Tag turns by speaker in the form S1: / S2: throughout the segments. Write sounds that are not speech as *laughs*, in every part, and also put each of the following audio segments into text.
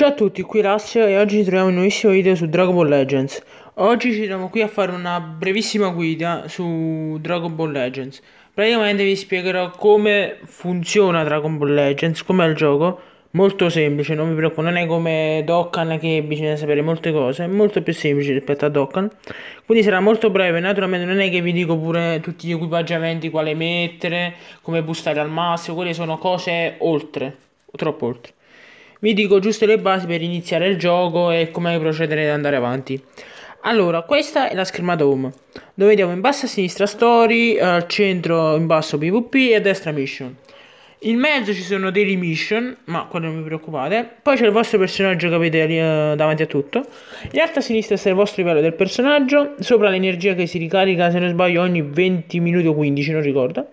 S1: Ciao a tutti, qui Rassio e oggi ci troviamo in un nuovissimo video su Dragon Ball Legends. Oggi ci troviamo qui a fare una brevissima guida su Dragon Ball Legends. Praticamente vi spiegherò come funziona Dragon Ball Legends, com'è il gioco. Molto semplice, non vi preoccupate, non è come Dokkan che bisogna sapere molte cose, è molto più semplice rispetto a Dokkan. Quindi sarà molto breve, naturalmente non è che vi dico pure tutti gli equipaggiamenti, quale mettere, come bustare al massimo, quelle sono cose oltre, troppo oltre vi dico giusto le basi per iniziare il gioco e come procedere ad andare avanti. Allora, questa è la schermata home, dove vediamo in basso a sinistra story, al centro in basso pvp e a destra mission. In mezzo ci sono daily mission, ma quello non vi preoccupate. Poi c'è il vostro personaggio che avete lì, uh, eh, davanti a tutto. In alto a sinistra sta il vostro livello del personaggio, sopra l'energia che si ricarica, se non sbaglio, ogni 20 minuti o 15, non ricordo.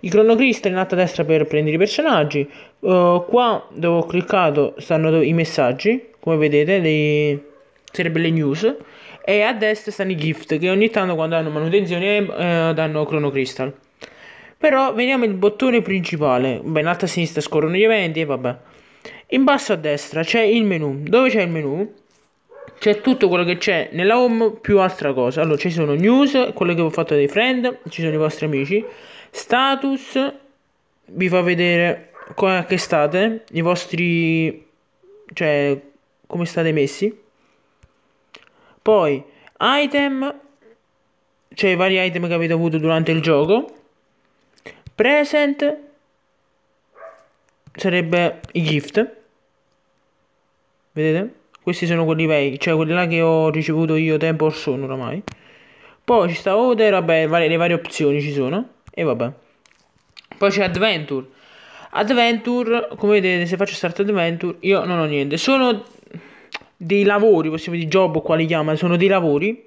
S1: I cronocrista in alto a destra per prendere i personaggi. Uh, qua dove ho cliccato stanno i messaggi, come vedete, le... sarebbe le news. E a destra stanno i gift che ogni tanto quando hanno manutenzione eh, danno cronocrystal. Però veniamo al bottone principale. Beh, in alto a sinistra scorrono gli eventi e vabbè. In basso a destra c'è il menu. Dove c'è il menu? c'è tutto quello che c'è nella home più altra cosa. Allora ci sono news, quello che ho fatto dei friend, ci sono i vostri amici, status, vi fa vedere qua che state, i vostri cioè come state messi. Poi item, cioè i vari item che avete avuto durante il gioco. Present sarebbe i gift. Vedete? Questi sono quelli vecchi, cioè quelli là che ho ricevuto io tempo or sono oramai. Poi ci sta Oder, vabbè, le varie opzioni ci sono. E vabbè. Poi c'è Adventure. Adventure, come vedete, se faccio Start Adventure, io non ho niente. Sono dei lavori, possiamo dire job o quali chiamano, sono dei lavori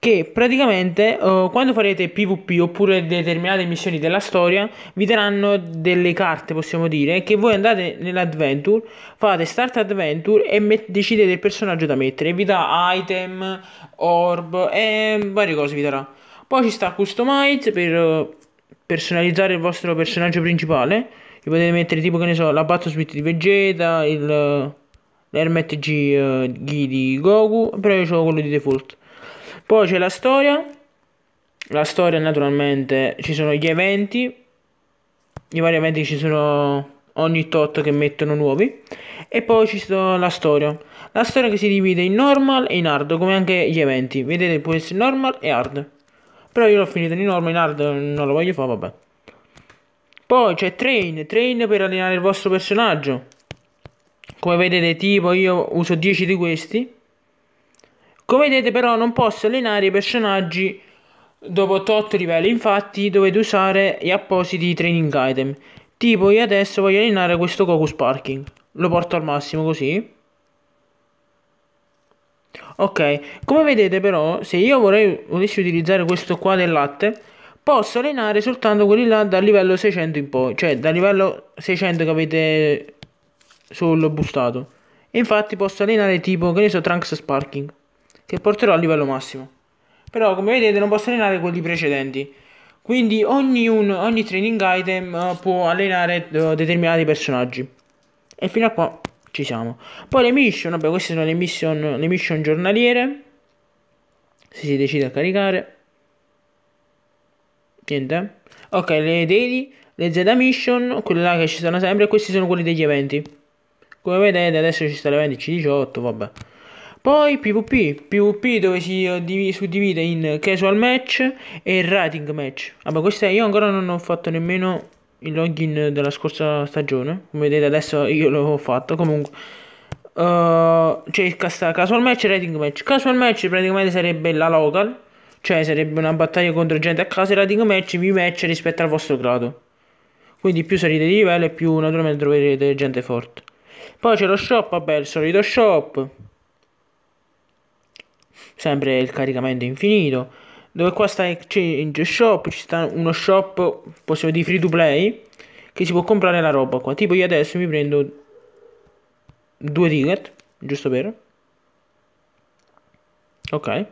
S1: che praticamente eh, quando farete PvP oppure determinate missioni della storia vi daranno delle carte, possiamo dire, che voi andate nell'adventure, fate start adventure e met- decidete il personaggio da mettere, vi dà item, orb e varie cose vi darà. Poi ci sta customize per eh, personalizzare il vostro personaggio principale. Gli potete mettere tipo che ne so, la Battlesmith di Vegeta, il eh, G, uh, eh, G di Goku, però io ho quello di default. Poi c'è la storia, la storia naturalmente ci sono gli eventi, i vari eventi ci sono ogni tot che mettono nuovi e poi ci sono la storia la storia che si divide in normal e in hard come anche gli eventi vedete può essere normal e hard però io l'ho finito in normal in hard non lo voglio fare vabbè poi c'è train train per allenare il vostro personaggio come vedete tipo io uso 10 di questi come vedete però non posso allenare i personaggi dopo tot livelli, infatti dovete usare gli appositi training item. Tipo io adesso voglio allenare questo Goku Sparking, lo porto al massimo così. Ok, come vedete però, se io vorrei, volessi utilizzare questo qua del latte, posso allenare soltanto quelli là dal livello 600 in poi, cioè dal livello 600 che avete solo boostato. infatti posso allenare tipo, che ne so, Trunks Sparking che porterò a livello massimo. Però come vedete non posso allenare quelli precedenti. Quindi ogni, un, ogni training item uh, può allenare uh, determinati personaggi. E fino a qua ci siamo. Poi le mission, vabbè queste sono le mission, le mission giornaliere. Se si decide a caricare. Niente. Eh. Ok, le daily, le Z mission, quelle là che ci sono sempre. questi sono quelli degli eventi. Come vedete adesso ci sta l'evento C18, vabbè. Poi PvP, PvP dove eh, si suddivide in casual match e rating match. Vabbè, questa io ancora non ho fatto nemmeno il login della scorsa stagione. Come vedete adesso io l'ho fatto comunque. Uh, c'è cioè, casual match e rating match. Casual match praticamente sarebbe la local, cioè sarebbe una battaglia contro gente a casa e rating match vi match rispetto al vostro grado. Quindi più salite di livello e più naturalmente troverete gente forte. Poi c'è lo shop, vabbè, il solito shop sempre il caricamento infinito, dove qua sta Exchange Shop, ci sta uno shop, possiamo dire free to play, che si può comprare la roba qua, tipo io adesso mi prendo due ticket, giusto per... Ok.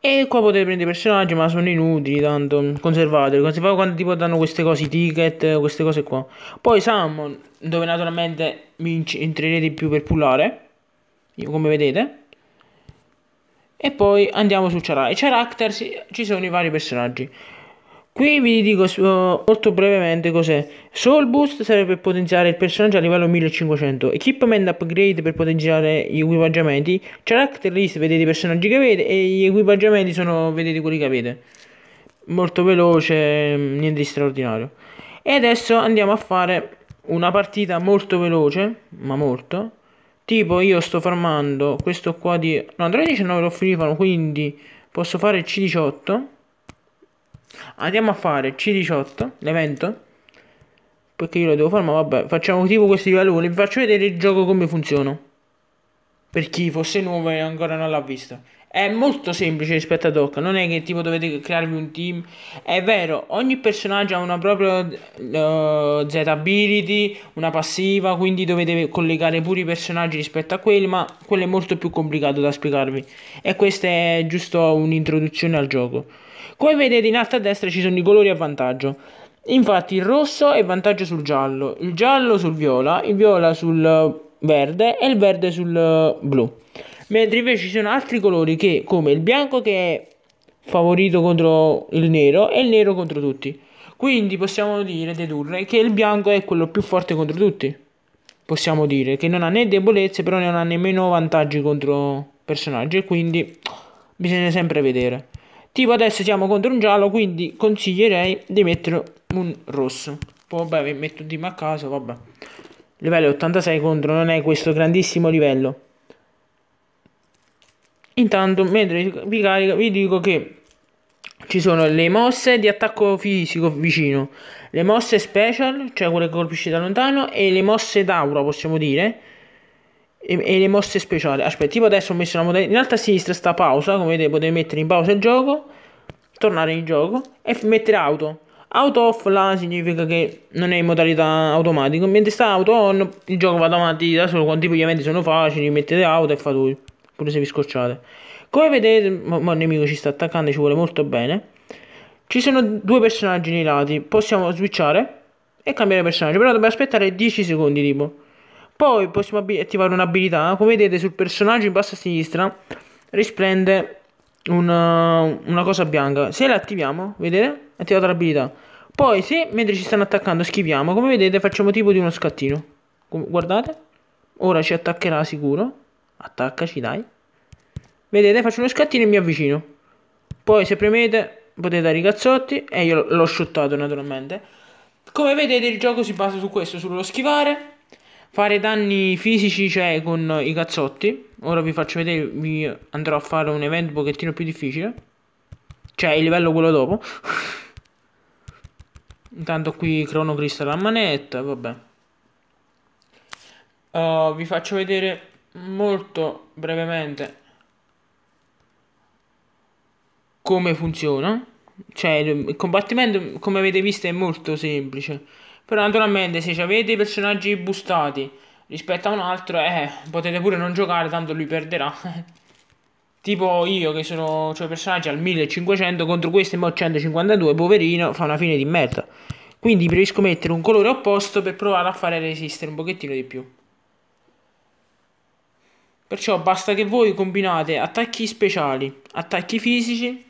S1: E qua potete prendere personaggi, ma sono inutili, tanto conservateli. si fa quando tipo danno queste cose, i ticket, queste cose qua. Poi Salmon, dove naturalmente mi entrerete più per pullare, come vedete. E poi andiamo su Charak. Charakter ci sono i vari personaggi. Qui vi dico uh, molto brevemente cos'è. Soul Boost serve per potenziare il personaggio a livello 1500. Equipment Upgrade per potenziare gli equipaggiamenti. Character List vedete i personaggi che avete e gli equipaggiamenti sono vedete quelli che avete. Molto veloce, mm, niente di straordinario. E adesso andiamo a fare una partita molto veloce, ma molto, Tipo io sto farmando questo qua di... No, 19 lo frifano, quindi posso fare C18. Andiamo a fare C18, l'evento. Perché io lo devo fare, ma vabbè, facciamo tipo questi valori. Vi faccio vedere il gioco come funziona. Per chi fosse nuovo e ancora non l'ha visto è molto semplice rispetto ad Hawk, non è che tipo dovete crearvi un team. È vero, ogni personaggio ha una propria uh, eh, Z-ability, una passiva, quindi dovete collegare pure i personaggi rispetto a quelli, ma quello è molto più complicato da spiegarvi. E questa è giusto un'introduzione al gioco. Come vedete in alto a destra ci sono i colori a vantaggio. Infatti il rosso è vantaggio sul giallo, il giallo sul viola, il viola sul verde e il verde sul eh, blu mentre invece ci sono altri colori che come il bianco che è favorito contro il nero e il nero contro tutti quindi possiamo dire dedurre che il bianco è quello più forte contro tutti possiamo dire che non ha né debolezze però non ha nemmeno vantaggi contro personaggi e quindi bisogna sempre vedere tipo adesso siamo contro un giallo quindi consiglierei di mettere un rosso poi vabbè metto un team a caso vabbè livello 86 contro non è questo grandissimo livello intanto mentre vi carico, vi dico che ci sono le mosse di attacco fisico vicino le mosse special cioè quelle che colpisce da lontano e le mosse d'aura possiamo dire e, e, le mosse speciali aspetta tipo adesso ho messo la modalità in alta a sinistra sta pausa come vedete potete mettere in pausa il gioco tornare in gioco e mettere auto auto off là significa che non è in modalità automatico mentre sta auto on il gioco va avanti da solo quanti gli eventi sono facili mettete auto e fa tutto pure se vi scocciate. Come vedete, ma, il nemico ci sta attaccando, ci vuole molto bene. Ci sono due personaggi nei lati, possiamo switchare e cambiare personaggio, però dobbiamo aspettare 10 secondi tipo. Poi possiamo attivare un'abilità, come vedete sul personaggio in basso a sinistra risplende una, uh, una cosa bianca. Se la attiviamo, vedete? Attivata l'abilità. Poi se mentre ci stanno attaccando schiviamo, come vedete facciamo tipo di uno scattino. Guardate, ora ci attaccherà sicuro. Attaccaci, dai. Vedete, faccio uno scattino e mi avvicino. Poi se premete potete dare i cazzotti e io l'ho shottato naturalmente. Come vedete il gioco si basa su questo, sullo schivare, fare danni fisici cioè con i cazzotti. Ora vi faccio vedere, vi andrò a fare un evento un pochettino più difficile. Cioè il livello quello dopo. *laughs* Intanto qui Crono Crystal a manetta, vabbè. Uh, vi faccio vedere molto brevemente come funziona. Cioè, il combattimento, come avete visto, è molto semplice. Però, naturalmente, se avete i personaggi boostati rispetto a un altro, eh, potete pure non giocare, tanto lui perderà. *laughs* tipo io che sono cioè, personaggi al 1500 contro questi mo 152, poverino, fa una fine di merda. Quindi preferisco mettere un colore opposto per provare a fare resistere un pochettino di più. Perciò basta che voi combinate attacchi speciali, attacchi fisici.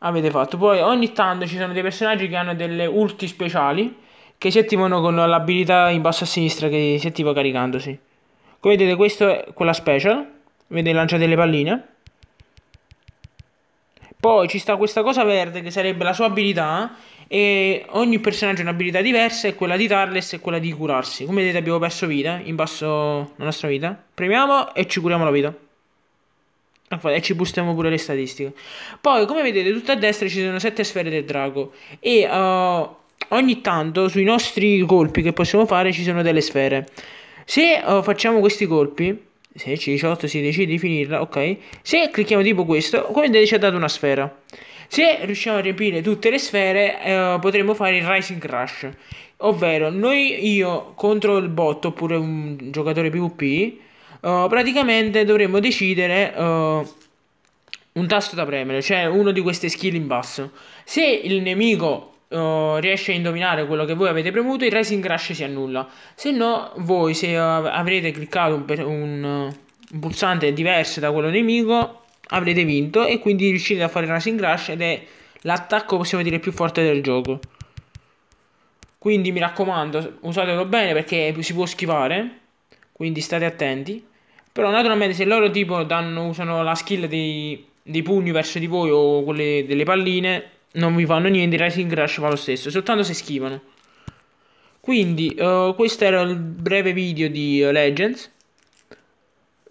S1: Avete fatto. Poi ogni tanto ci sono dei personaggi che hanno delle ulti speciali che si attivano con l'abilità in basso a sinistra che si attiva caricandosi. Come vedete questa è quella special. Vedete lancia delle palline. Poi ci sta questa cosa verde che sarebbe la sua abilità e ogni personaggio ha un'abilità diversa e quella di Tarles è quella di curarsi. Come vedete abbiamo perso vita, in basso la nostra vita. Premiamo e ci curiamo la vita. E ci boostiamo pure le statistiche. Poi, come vedete, tutto a destra ci sono 7 sfere del drago. E uh, ogni tanto sui nostri colpi che possiamo fare ci sono delle sfere. Se uh, facciamo questi colpi, se C18 si decide di finirla, ok. Se clicchiamo tipo questo, come vedete ci ha dato una sfera. Se riusciamo a riempire tutte le sfere, eh, potremo fare il Rising Rush. Ovvero, noi io contro il bot oppure un giocatore PvP, eh, praticamente dovremmo decidere eh, un tasto da premere, cioè uno di queste skill in basso. Se il nemico Uh, riesce a indovinare quello che voi avete premuto, il Rising Rush si annulla. Se no, voi se uh, avrete cliccato un, un, eh, un, pulsante diverso da quello nemico, avrete vinto e quindi riuscite a fare il Rising Rush ed è l'attacco possiamo dire più forte del gioco quindi mi raccomando usatelo bene perché si può schivare quindi state attenti però naturalmente se loro tipo danno, usano la skill dei, dei, pugni verso di voi o quelle delle palline non vi fanno niente il Rising Rush fa lo stesso soltanto se schivano quindi uh, questo era il breve video di eh, Legends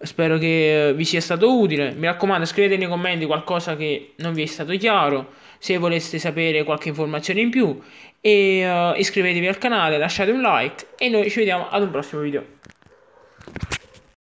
S1: Spero che eh, vi sia stato utile. Mi raccomando, scrivete nei commenti qualcosa che non vi è stato chiaro, se voleste sapere qualche informazione in più e uh, iscrivetevi al canale, lasciate un like e noi ci vediamo ad un prossimo video.